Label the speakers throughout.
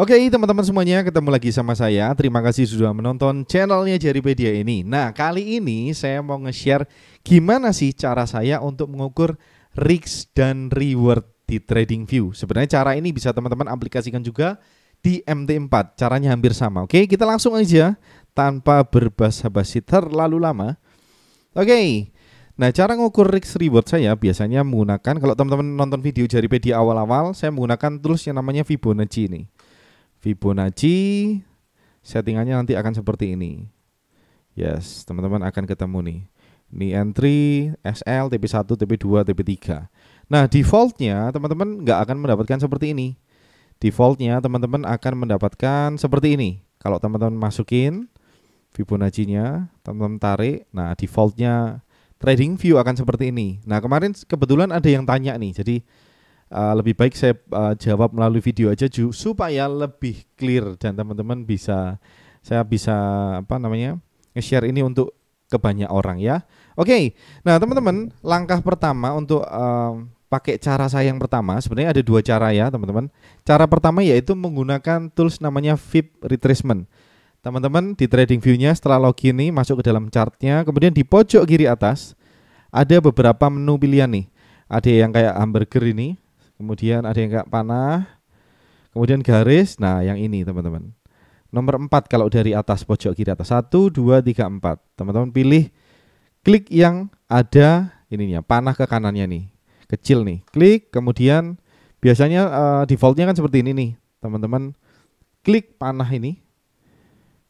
Speaker 1: Oke teman-teman semuanya ketemu lagi sama saya Terima kasih sudah menonton channelnya Jaripedia ini Nah kali ini saya mau nge-share gimana sih cara saya untuk mengukur risk dan reward di trading view Sebenarnya cara ini bisa teman-teman aplikasikan juga di MT4 Caranya hampir sama Oke kita langsung aja tanpa berbahasa basi terlalu lama Oke Nah cara mengukur risk reward saya biasanya menggunakan Kalau teman-teman nonton video Jaripedia awal-awal Saya menggunakan tools yang namanya Fibonacci ini Fibonacci settingannya nanti akan seperti ini. Yes, teman-teman akan ketemu nih. Ini entry SL, TP1, TP2, TP3. Nah, defaultnya teman-teman nggak akan mendapatkan seperti ini. Defaultnya teman-teman akan mendapatkan seperti ini. Kalau teman-teman masukin Fibonacci-nya, teman-teman tarik. Nah, defaultnya trading view akan seperti ini. Nah, kemarin kebetulan ada yang tanya nih. Jadi uh, lebih baik saya uh, jawab melalui video aja ju, supaya lebih clear dan teman-teman bisa saya bisa apa namanya nge-share ini untuk ke banyak orang ya. Oke, okay. nah teman-teman langkah pertama untuk uh, pakai cara saya yang pertama sebenarnya ada dua cara ya teman-teman. Cara pertama yaitu menggunakan tools namanya VIP Retracement. Teman-teman di trading view-nya setelah login ini masuk ke dalam chartnya, kemudian di pojok kiri atas ada beberapa menu pilihan nih. Ada yang kayak hamburger ini, kemudian ada yang nggak panah, kemudian garis. Nah, yang ini teman-teman. Nomor 4 kalau dari atas pojok kiri atas 1 2 3 4. Teman-teman pilih klik yang ada ininya, panah ke kanannya nih. Kecil nih. Klik kemudian biasanya uh, defaultnya kan seperti ini nih, teman-teman. Klik panah ini.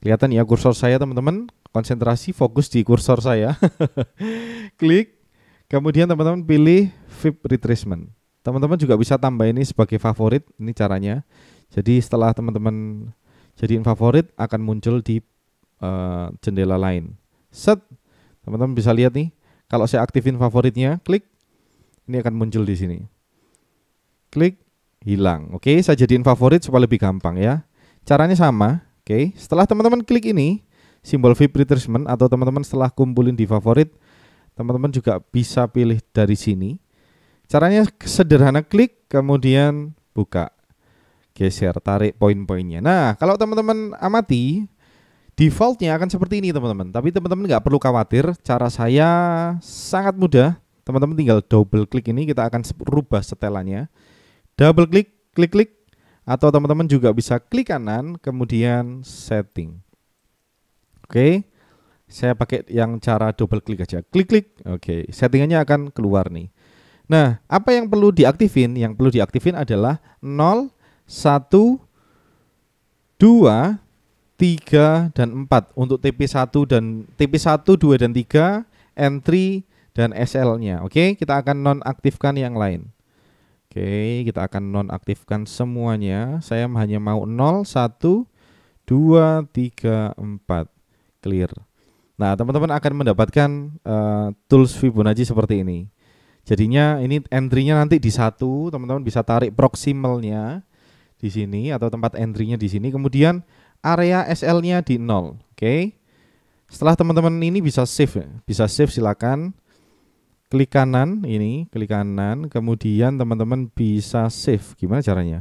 Speaker 1: Kelihatan ya kursor saya, teman-teman. Konsentrasi fokus di kursor saya. klik kemudian teman-teman pilih flip retracement. Teman-teman juga bisa tambah ini sebagai favorit, ini caranya. Jadi setelah teman-teman jadiin favorit akan muncul di uh, jendela lain. Set, teman-teman bisa lihat nih. Kalau saya aktifin favoritnya, klik, ini akan muncul di sini. Klik, hilang. Oke, saya jadiin favorit supaya lebih gampang ya. Caranya sama. Oke, setelah teman-teman klik ini, simbol VIP treatment e atau teman-teman setelah kumpulin di favorit, teman-teman juga bisa pilih dari sini Caranya sederhana klik kemudian buka. Geser, tarik poin-poinnya. Nah, kalau teman-teman amati defaultnya akan seperti ini teman-teman. Tapi teman-teman nggak perlu khawatir, cara saya sangat mudah. Teman-teman tinggal double klik ini kita akan rubah setelannya. Double klik, klik klik atau teman-teman juga bisa klik kanan kemudian setting. Oke. Saya pakai yang cara double klik aja. Klik klik. Oke, settingannya akan keluar nih. Nah, apa yang perlu diaktifin? Yang perlu diaktifin adalah 0, 1, 2, 3 dan 4 untuk TP1 dan TP1, 2 dan 3, entry dan SL-nya. Oke, kita akan nonaktifkan yang lain. Oke, kita akan nonaktifkan semuanya. Saya hanya mau 0, 1, 2, 3, 4. Clear. Nah, teman-teman akan mendapatkan uh, tools Fibonacci seperti ini. Jadinya ini entry-nya nanti di satu, teman-teman bisa tarik proximal-nya di sini atau tempat entry-nya di sini. Kemudian area SL-nya di nol, Oke. Okay. Setelah teman-teman ini bisa save, ya. bisa save silakan klik kanan ini, klik kanan, kemudian teman-teman bisa save. Gimana caranya?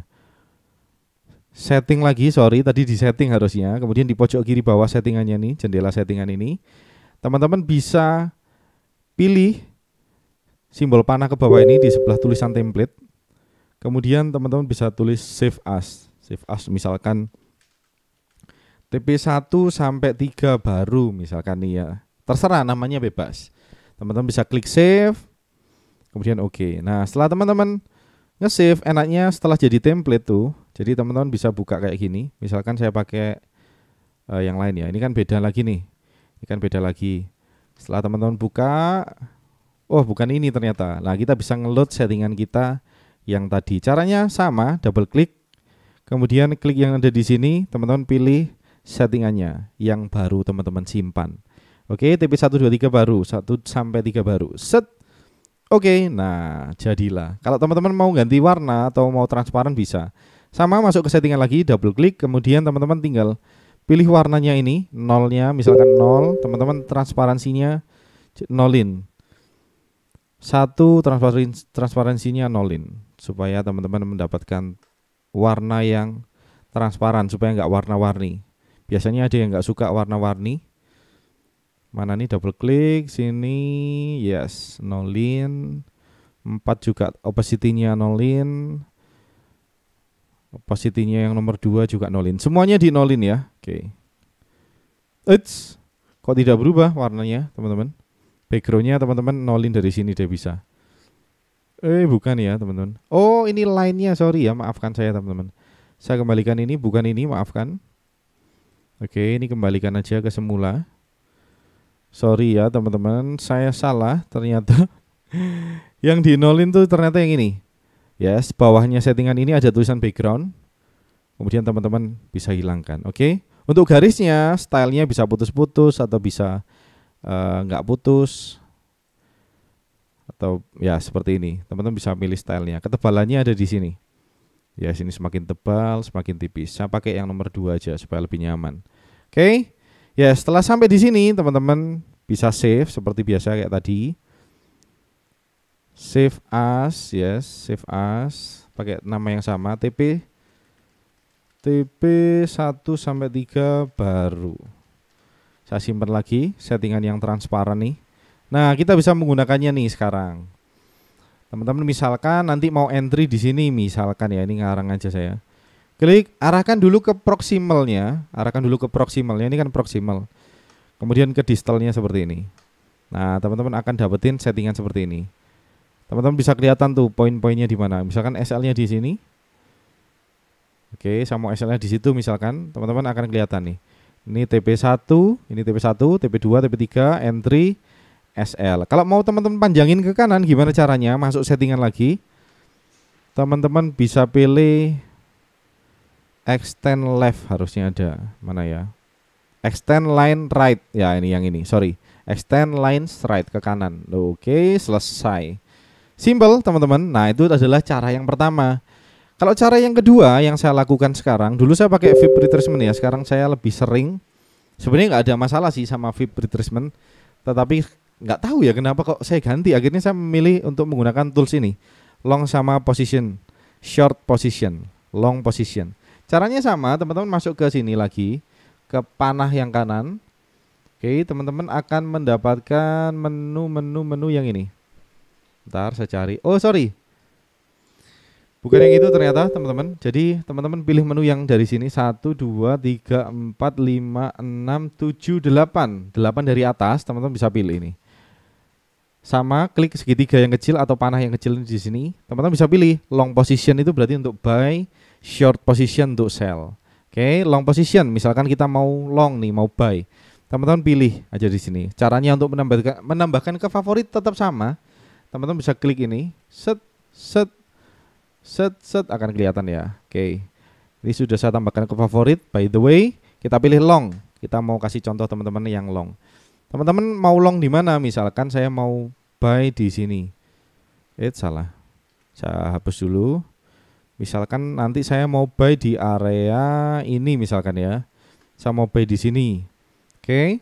Speaker 1: Setting lagi, sorry, tadi di setting harusnya. Kemudian di pojok kiri bawah settingannya nih, jendela settingan ini. Teman-teman bisa pilih simbol panah ke bawah ini di sebelah tulisan template. Kemudian teman-teman bisa tulis save as. Save as misalkan TP1 sampai 3 baru misalkan nih ya. Terserah namanya bebas. Teman-teman bisa klik save. Kemudian oke. Okay. Nah, setelah teman-teman nge-save enaknya setelah jadi template tuh. Jadi teman-teman bisa buka kayak gini. Misalkan saya pakai uh, yang lain ya. Ini kan beda lagi nih. Ini kan beda lagi. Setelah teman-teman buka, oh bukan ini ternyata. Nah, kita bisa ngeload settingan kita yang tadi. Caranya sama, double klik. Kemudian klik yang ada di sini, teman-teman pilih settingannya yang baru teman-teman simpan. Oke, TP123 baru, 1 sampai 3 baru. Set. Oke, nah jadilah. Kalau teman-teman mau ganti warna atau mau transparan bisa. Sama masuk ke settingan lagi, double klik, kemudian teman-teman tinggal pilih warnanya ini, nolnya misalkan nol, teman-teman transparansinya nolin. Satu transparansinya nolin supaya teman-teman mendapatkan warna yang transparan supaya nggak warna-warni. Biasanya ada yang nggak suka warna-warni. Mana nih double klik sini yes nolin empat juga opacity-nya nolin opacity-nya yang nomor dua juga nolin semuanya di nolin ya oke okay. Eits, kok tidak berubah warnanya teman-teman Backgroundnya teman-teman nolin dari sini deh bisa. Eh bukan ya teman-teman. Oh ini lainnya sorry ya maafkan saya teman-teman. Saya kembalikan ini bukan ini maafkan. Oke ini kembalikan aja ke semula. Sorry ya teman-teman saya salah ternyata. yang di nolin tuh ternyata yang ini. Yes bawahnya settingan ini ada tulisan background. Kemudian teman-teman bisa hilangkan. Oke untuk garisnya stylenya bisa putus-putus atau bisa Eh, nggak uh, putus atau ya seperti ini teman-teman bisa pilih stylenya ketebalannya ada di sini ya sini semakin tebal semakin tipis saya pakai yang nomor dua aja supaya lebih nyaman oke okay? ya setelah sampai di sini teman-teman bisa save seperti biasa kayak tadi save as yes save as pakai nama yang sama tp tp 1 sampai 3 baru saya simpan lagi settingan yang transparan nih. Nah, kita bisa menggunakannya nih sekarang. Teman-teman misalkan nanti mau entry di sini misalkan ya ini ngarang aja saya. Klik arahkan dulu ke proximalnya, arahkan dulu ke proximalnya ini kan proximal. Kemudian ke distalnya seperti ini. Nah, teman-teman akan dapetin settingan seperti ini. Teman-teman bisa kelihatan tuh poin-poinnya di mana. Misalkan SL-nya di sini. Oke, sama SL-nya di situ misalkan, teman-teman akan kelihatan nih. Ini TP1, ini TP1, TP2, TP3, entry SL. Kalau mau teman-teman panjangin ke kanan gimana caranya? Masuk settingan lagi. Teman-teman bisa pilih extend left harusnya ada. Mana ya? Extend line right. Ya, ini yang ini. Sorry. Extend line right ke kanan. Oke, selesai. Simple, teman-teman. Nah, itu adalah cara yang pertama. Kalau cara yang kedua yang saya lakukan sekarang, dulu saya pakai VIP retracement ya, sekarang saya lebih sering. Sebenarnya nggak ada masalah sih sama VIP retracement, tetapi nggak tahu ya kenapa kok saya ganti. Akhirnya saya memilih untuk menggunakan tools ini, long sama position, short position, long position. Caranya sama, teman-teman masuk ke sini lagi, ke panah yang kanan. Oke, teman-teman akan mendapatkan menu-menu menu yang ini. Ntar saya cari. Oh sorry, Bukan yang itu ternyata teman-teman. Jadi teman-teman pilih menu yang dari sini 1 2 3 4 5 6 7 8. 8 dari atas teman-teman bisa pilih ini. Sama klik segitiga yang kecil atau panah yang kecil di sini. Teman-teman bisa pilih long position itu berarti untuk buy, short position untuk sell. Oke, long position misalkan kita mau long nih, mau buy. Teman-teman pilih aja di sini. Caranya untuk menambahkan menambahkan ke favorit tetap sama. Teman-teman bisa klik ini, set set set set akan kelihatan ya oke ini sudah saya tambahkan ke favorit by the way kita pilih long kita mau kasih contoh teman-teman yang long teman-teman mau long di mana misalkan saya mau buy di sini eh salah saya hapus dulu misalkan nanti saya mau buy di area ini misalkan ya saya mau buy di sini oke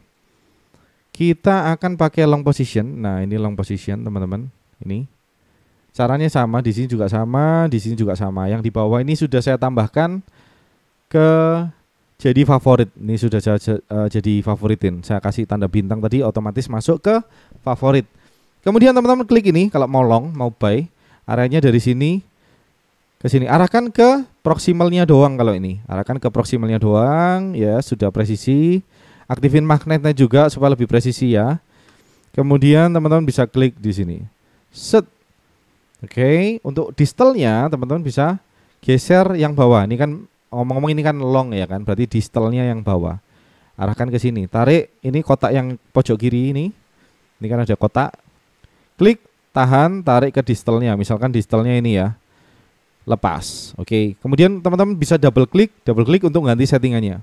Speaker 1: kita akan pakai long position nah ini long position teman-teman ini Caranya sama, di sini juga sama, di sini juga sama. Yang di bawah ini sudah saya tambahkan ke jadi favorit. Ini sudah eh, jadi favoritin. Saya kasih tanda bintang tadi otomatis masuk ke favorit. Kemudian teman-teman klik ini kalau mau long, mau buy, areanya dari sini ke sini. Arahkan ke proximalnya doang kalau ini. Arahkan ke proximalnya doang, ya sudah presisi. Aktifin magnetnya juga supaya lebih presisi ya. Kemudian teman-teman bisa klik di sini. Set Oke, untuk distalnya teman-teman bisa geser yang bawah. Ini kan ngomong-ngomong ini kan long ya kan, berarti distalnya yang bawah. Arahkan ke sini. Tarik ini kotak yang pojok kiri ini. Ini kan ada kotak. Klik, tahan, tarik ke distalnya. Misalkan distalnya ini ya. Lepas. Oke. Kemudian teman-teman bisa double klik, double klik untuk ganti settingannya.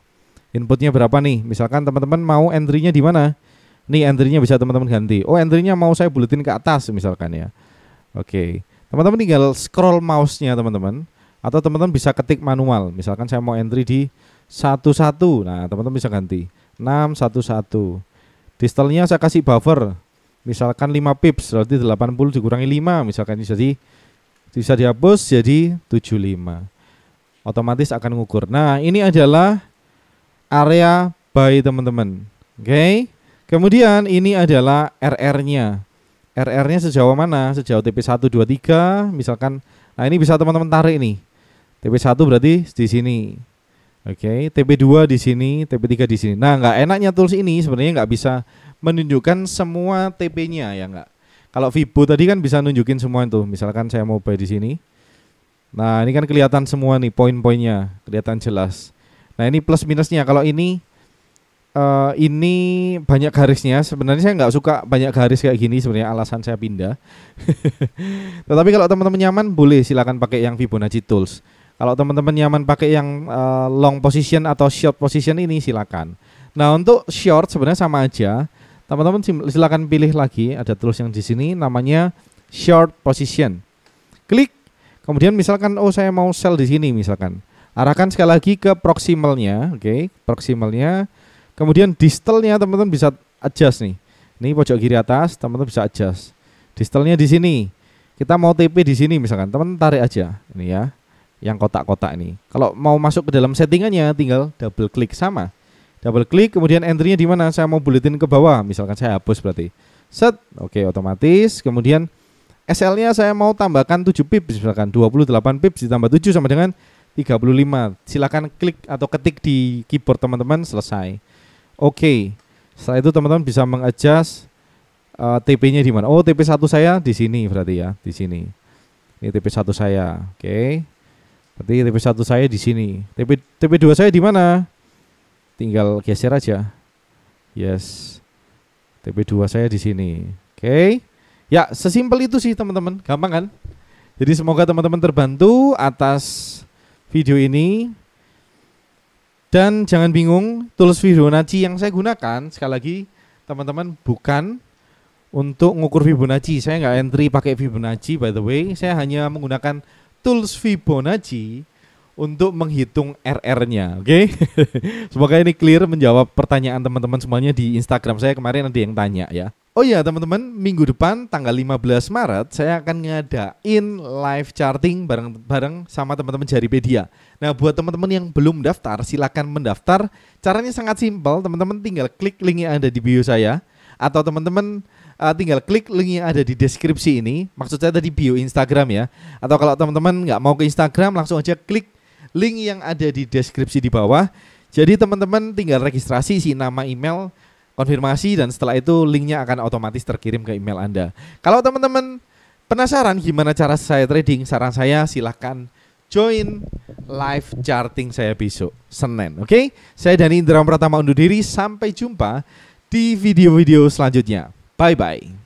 Speaker 1: Inputnya berapa nih? Misalkan teman-teman mau entry-nya di mana? Nih entry-nya bisa teman-teman ganti. Oh, entry-nya mau saya buletin ke atas misalkan ya Oke. Okay. Teman-teman tinggal scroll mouse-nya teman-teman atau teman-teman bisa ketik manual. Misalkan saya mau entry di 11. Nah, teman-teman bisa ganti 611. Distalnya saya kasih buffer. Misalkan 5 pips berarti 80 dikurangi 5 misalkan ini jadi bisa dihapus jadi 75. Otomatis akan ngukur. Nah, ini adalah area by teman-teman. Oke. Okay? Kemudian ini adalah RR-nya. RR-nya sejauh mana? Sejauh TP1 2 3 misalkan. Nah, ini bisa teman-teman tarik nih. TP1 berarti di sini. Oke, okay, TP2 di sini, TP3 di sini. Nah, nggak enaknya tools ini sebenarnya nggak bisa menunjukkan semua TP-nya ya nggak. Kalau Vibo tadi kan bisa nunjukin semua itu. Misalkan saya mau buy di sini. Nah, ini kan kelihatan semua nih poin-poinnya, kelihatan jelas. Nah, ini plus minusnya. Kalau ini uh, ini banyak garisnya. Sebenarnya saya nggak suka banyak garis kayak gini sebenarnya alasan saya pindah. Tetapi kalau teman-teman nyaman boleh silakan pakai yang Fibonacci Tools. Kalau teman-teman nyaman pakai yang uh, long position atau short position ini silakan. Nah, untuk short sebenarnya sama aja. Teman-teman silakan pilih lagi ada tools yang di sini namanya short position. Klik. Kemudian misalkan oh saya mau sell di sini misalkan. Arahkan sekali lagi ke proximalnya, oke, okay. proximalnya Kemudian distalnya teman-teman bisa adjust nih. Ini pojok kiri atas, teman-teman bisa adjust. Distalnya di sini. Kita mau TP di sini misalkan, teman teman tarik aja ini ya. Yang kotak-kotak ini. Kalau mau masuk ke dalam settingannya tinggal double klik sama. Double klik kemudian entry-nya di mana? Saya mau bulletin ke bawah, misalkan saya hapus berarti. Set, oke otomatis. Kemudian SL-nya saya mau tambahkan 7 pips misalkan 28 pips ditambah 7 sama dengan 35. Silakan klik atau ketik di keyboard teman-teman selesai. Oke. Okay. Setelah itu teman-teman bisa mengadjust uh, eh, TP-nya di mana. Oh, TP1 saya di sini berarti ya, di sini. Ini TP1 saya. Oke. Okay. Berarti TP1 saya di sini. TP TP2 saya di mana? Tinggal geser aja. Yes. TP2 saya di sini. Oke. Okay. Ya, sesimpel itu sih teman-teman. Gampang kan? Jadi semoga teman-teman terbantu atas video ini. Dan jangan bingung, tools Fibonacci yang saya gunakan sekali lagi teman-teman bukan untuk mengukur Fibonacci. Saya nggak entry pakai Fibonacci by the way. Saya hanya menggunakan tools Fibonacci untuk menghitung RR-nya, oke? Okay? Semoga ini clear menjawab pertanyaan teman-teman semuanya di Instagram saya kemarin ada yang tanya ya. Oh iya teman-teman, minggu depan tanggal 15 Maret saya akan ngadain live charting bareng-bareng sama teman-teman Jaripedia. Nah, buat teman-teman yang belum daftar, silahkan mendaftar. Caranya sangat simpel, teman-teman tinggal klik link yang ada di bio saya atau teman-teman uh, tinggal klik link yang ada di deskripsi ini. Maksud saya tadi bio Instagram ya. Atau kalau teman-teman nggak mau ke Instagram, langsung aja klik link yang ada di deskripsi di bawah. Jadi teman-teman tinggal registrasi si nama email konfirmasi dan setelah itu linknya akan otomatis terkirim ke email Anda. Kalau teman-teman penasaran gimana cara saya trading, saran saya silahkan join live charting saya besok Senin. Oke, okay? saya Dani Indra Pratama undur diri. Sampai jumpa di video-video selanjutnya. Bye bye.